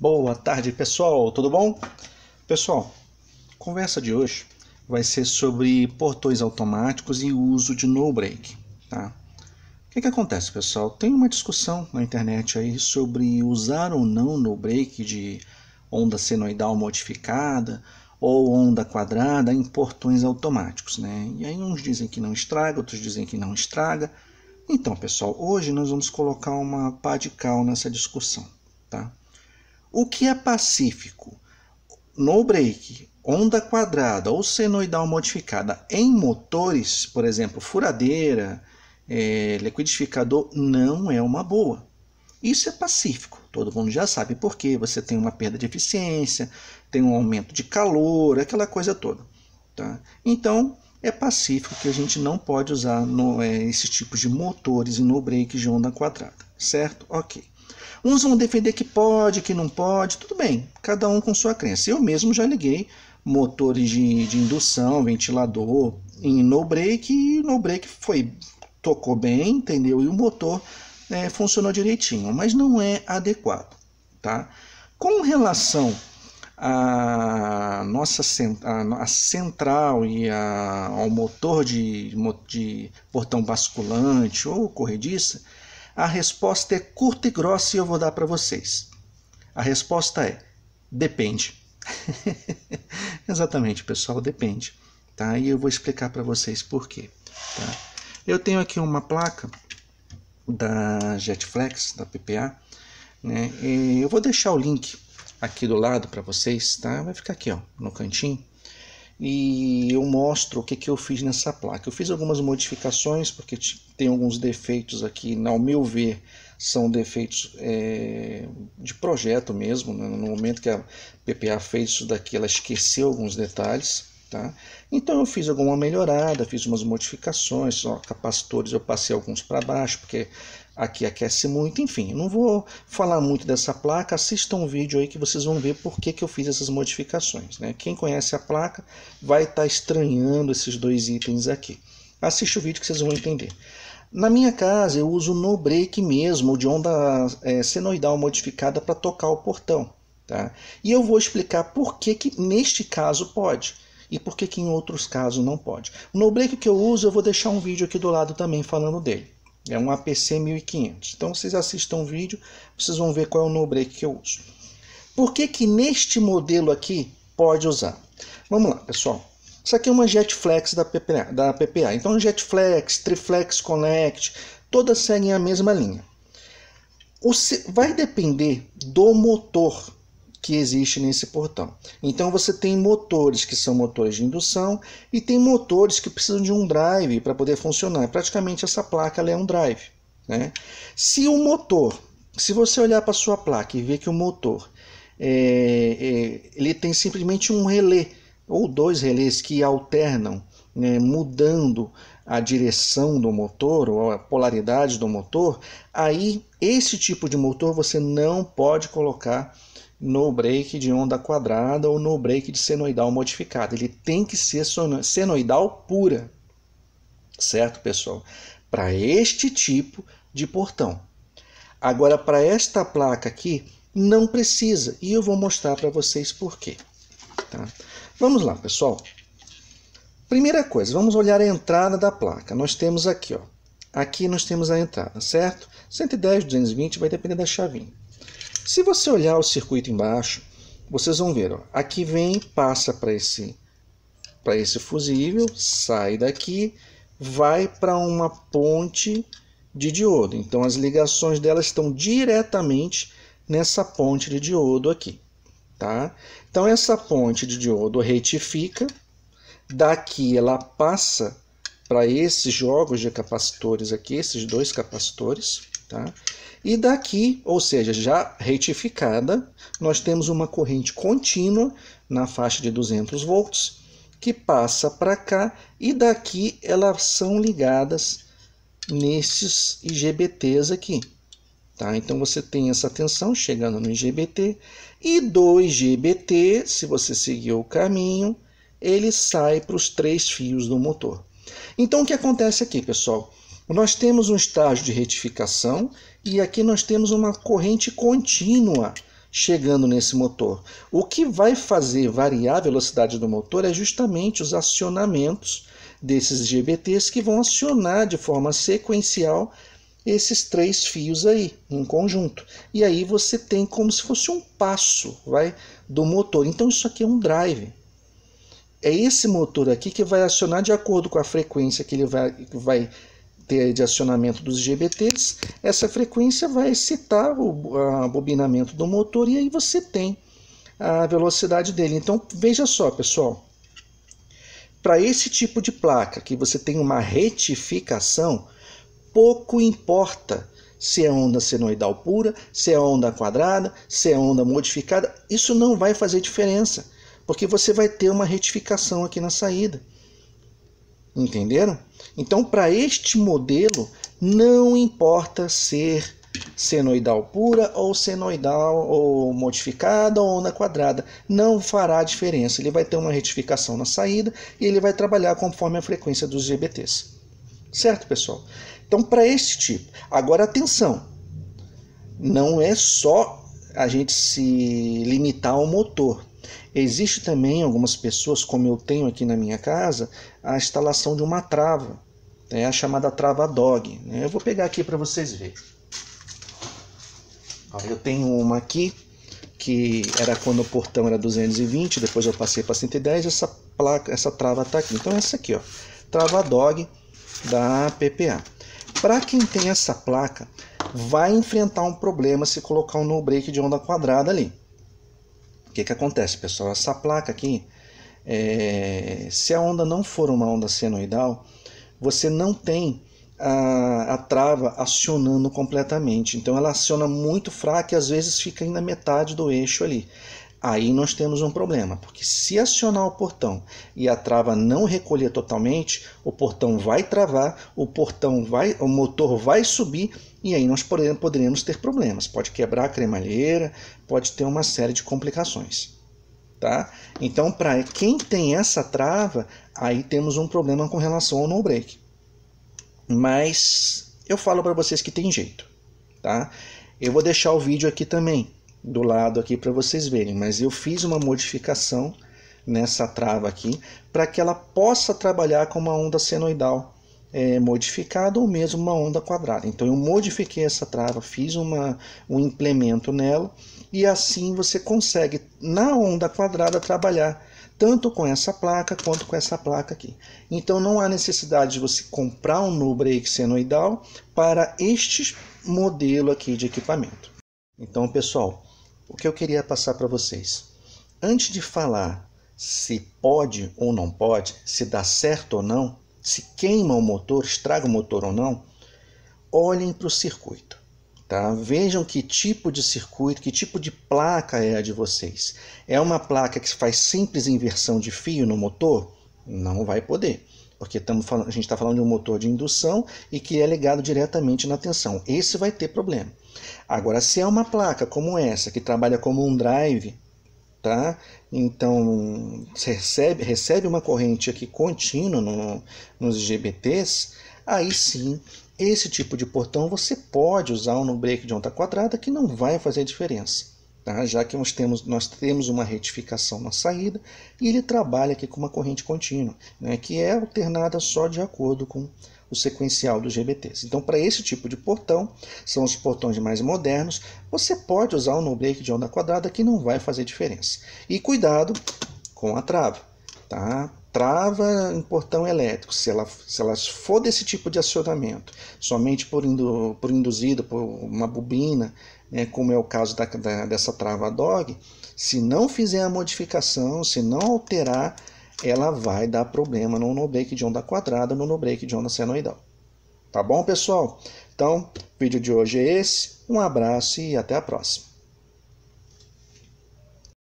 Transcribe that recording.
Boa tarde, pessoal. Tudo bom? Pessoal, a conversa de hoje vai ser sobre portões automáticos e uso de no break, tá? O que, que acontece, pessoal? Tem uma discussão na internet aí sobre usar ou não no break de onda senoidal modificada ou onda quadrada em portões automáticos, né? E aí uns dizem que não estraga, outros dizem que não estraga. Então, pessoal, hoje nós vamos colocar uma pá de cal nessa discussão, tá? O que é pacífico? No break, onda quadrada ou senoidal modificada em motores, por exemplo, furadeira, é, liquidificador, não é uma boa. Isso é pacífico, todo mundo já sabe por quê. Você tem uma perda de eficiência, tem um aumento de calor, aquela coisa toda. Tá? Então, é pacífico que a gente não pode usar no, é, esses tipos de motores e no break de onda quadrada, certo? Ok. Uns vão defender que pode, que não pode, tudo bem, cada um com sua crença. Eu mesmo já liguei motores de, de indução, ventilador em no break e no break foi tocou bem, entendeu? E o motor é, funcionou direitinho, mas não é adequado, tá? Com relação à nossa a, a central e a, ao motor de, de portão basculante ou corrediça, a resposta é curta e grossa e eu vou dar para vocês. A resposta é: depende. Exatamente, pessoal, depende. Tá? E eu vou explicar para vocês por quê. Tá? Eu tenho aqui uma placa da Jetflex, da PPA. Né? E eu vou deixar o link aqui do lado para vocês, tá? Vai ficar aqui, ó, no cantinho e eu mostro o que, que eu fiz nessa placa. Eu fiz algumas modificações, porque tem alguns defeitos aqui, ao meu ver, são defeitos é, de projeto mesmo. Né? No momento que a PPA fez isso daqui, ela esqueceu alguns detalhes. Tá? Então eu fiz alguma melhorada, fiz umas modificações, ó, capacitores eu passei alguns para baixo, porque aqui aquece muito, enfim, não vou falar muito dessa placa, assistam um vídeo aí que vocês vão ver por que, que eu fiz essas modificações. Né? Quem conhece a placa vai estar tá estranhando esses dois itens aqui. Assiste o vídeo que vocês vão entender. Na minha casa eu uso no break mesmo, de onda é, senoidal modificada para tocar o portão. Tá? E eu vou explicar por que, que neste caso pode e por que, que em outros casos não pode. O no break que eu uso, eu vou deixar um vídeo aqui do lado também falando dele. É um APC 1500. Então vocês assistam o vídeo, vocês vão ver qual é o no break que eu uso. Por que que neste modelo aqui pode usar? Vamos lá, pessoal. Isso aqui é uma Jetflex da PPA. Da PPA. Então Jetflex, Triflex Connect, todas seguem a mesma linha. O, vai depender do motor que existe nesse portão. Então você tem motores que são motores de indução e tem motores que precisam de um drive para poder funcionar. Praticamente essa placa é um drive. Né? Se o motor, se você olhar para sua placa e ver que o motor é, é, ele tem simplesmente um relé ou dois relés que alternam, né, mudando a direção do motor ou a polaridade do motor, aí esse tipo de motor você não pode colocar no break de onda quadrada ou no break de senoidal modificada. Ele tem que ser senoidal pura, certo, pessoal? Para este tipo de portão. Agora, para esta placa aqui, não precisa. E eu vou mostrar para vocês por quê. Tá? Vamos lá, pessoal. Primeira coisa, vamos olhar a entrada da placa. Nós temos aqui, ó. Aqui nós temos a entrada, certo? 110, 220, vai depender da chavinha. Se você olhar o circuito embaixo, vocês vão ver, ó, aqui vem, passa para esse, esse fusível, sai daqui, vai para uma ponte de diodo. Então as ligações dela estão diretamente nessa ponte de diodo aqui. Tá? Então essa ponte de diodo retifica, daqui ela passa para esses jogos de capacitores aqui, esses dois capacitores, tá? E daqui, ou seja, já retificada, nós temos uma corrente contínua na faixa de 200 volts que passa para cá e daqui elas são ligadas nesses IGBTs aqui. Tá? Então você tem essa tensão chegando no IGBT e do IGBT, se você seguir o caminho, ele sai para os três fios do motor. Então o que acontece aqui, pessoal? Nós temos um estágio de retificação e aqui nós temos uma corrente contínua chegando nesse motor. O que vai fazer variar a velocidade do motor é justamente os acionamentos desses GBTs que vão acionar de forma sequencial esses três fios aí em conjunto. E aí você tem como se fosse um passo, vai, do motor. Então isso aqui é um drive. É esse motor aqui que vai acionar de acordo com a frequência que ele vai, vai ter de acionamento dos GBTs, essa frequência vai excitar o bobinamento do motor e aí você tem a velocidade dele. Então veja só, pessoal, para esse tipo de placa que você tem uma retificação, pouco importa se é onda senoidal pura, se é onda quadrada, se é onda modificada, isso não vai fazer diferença, porque você vai ter uma retificação aqui na saída. Entenderam? Então, para este modelo, não importa ser senoidal pura ou senoidal ou modificada ou onda quadrada, não fará diferença. Ele vai ter uma retificação na saída e ele vai trabalhar conforme a frequência dos GBTs. Certo, pessoal? Então, para este tipo. Agora, atenção. Não é só a gente se limitar ao motor, Existe também algumas pessoas, como eu tenho aqui na minha casa, a instalação de uma trava, né, a chamada trava dog. Né? Eu vou pegar aqui para vocês verem. eu tenho uma aqui que era quando o portão era 220, depois eu passei para 110, essa placa, essa trava está aqui. Então essa aqui, ó, trava dog da PPA. Para quem tem essa placa, vai enfrentar um problema se colocar um no break de onda quadrada ali. O que, que acontece, pessoal? Essa placa aqui, é, se a onda não for uma onda senoidal, você não tem a, a, trava acionando completamente. Então ela aciona muito fraca e às vezes fica ainda metade do eixo ali aí nós temos um problema, porque se acionar o portão e a trava não recolher totalmente, o portão vai travar, o portão vai, o motor vai subir e aí nós poderemos ter problemas. Pode quebrar a cremalheira, pode ter uma série de complicações. Tá? Então, para quem tem essa trava, aí temos um problema com relação ao no break. Mas eu falo para vocês que tem jeito, tá? Eu vou deixar o vídeo aqui também do lado aqui para vocês verem, mas eu fiz uma modificação nessa trava aqui para que ela possa trabalhar com uma onda senoidal é, modificada ou mesmo uma onda quadrada. Então eu modifiquei essa trava, fiz uma, um implemento nela e assim você consegue na onda quadrada trabalhar tanto com essa placa quanto com essa placa aqui. Então não há necessidade de você comprar um no brake é senoidal para este modelo aqui de equipamento. Então pessoal, o que eu queria passar para vocês. Antes de falar se pode ou não pode, se dá certo ou não, se queima o motor, estraga o motor ou não, olhem para o circuito. Tá? Vejam que tipo de circuito, que tipo de placa é a de vocês. É uma placa que faz simples inversão de fio no motor? Não vai poder porque falando, a gente está falando de um motor de indução e que é ligado diretamente na tensão. Esse vai ter problema. Agora, se é uma placa como essa, que trabalha como um drive, tá? Então, recebe, recebe uma corrente aqui contínua no, nos GBTs, aí sim, esse tipo de portão você pode usar no break de onda quadrada que não vai fazer diferença tá? já que nós temos, nós temos uma retificação na saída, e ele trabalha aqui com uma corrente contínua, né? que é alternada só de acordo com o sequencial dos GBTs. Então, para esse tipo de portão, são os portões mais modernos, você pode usar um no-break de onda quadrada que não vai fazer diferença. E cuidado com a trava, tá? Trava em portão elétrico, se ela, se ela for desse tipo de acionamento, somente por, indu, por induzida por uma bobina é, como é o caso da, da, dessa trava dog, se não fizer a modificação, se não alterar, ela vai dar problema no no break de onda quadrada, no no break de onda senoidal. Tá bom, pessoal? Então, o vídeo de hoje é esse. Um abraço e até a próxima.